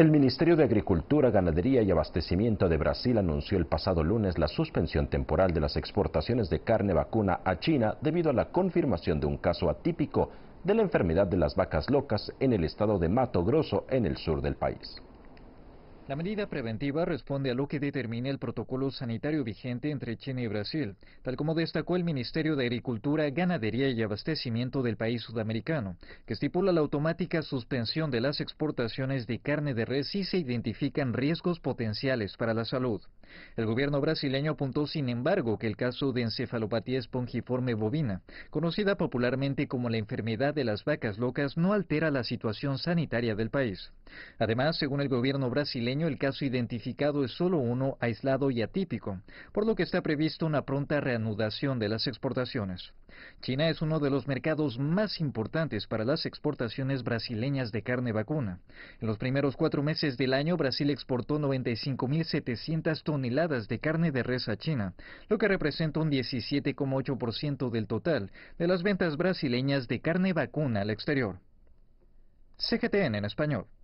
El Ministerio de Agricultura, Ganadería y Abastecimiento de Brasil anunció el pasado lunes la suspensión temporal de las exportaciones de carne vacuna a China debido a la confirmación de un caso atípico de la enfermedad de las vacas locas en el estado de Mato Grosso, en el sur del país. La medida preventiva responde a lo que determina el protocolo sanitario vigente entre China y Brasil, tal como destacó el Ministerio de Agricultura, Ganadería y Abastecimiento del país sudamericano, que estipula la automática suspensión de las exportaciones de carne de res si se identifican riesgos potenciales para la salud. El gobierno brasileño apuntó, sin embargo, que el caso de encefalopatía espongiforme bovina, conocida popularmente como la enfermedad de las vacas locas, no altera la situación sanitaria del país. Además, según el gobierno brasileño, el caso identificado es solo uno aislado y atípico, por lo que está previsto una pronta reanudación de las exportaciones. China es uno de los mercados más importantes para las exportaciones brasileñas de carne vacuna. En los primeros cuatro meses del año, Brasil exportó 95.700 toneladas de carne de res a China, lo que representa un 17,8% del total de las ventas brasileñas de carne vacuna al exterior. CGTN en español.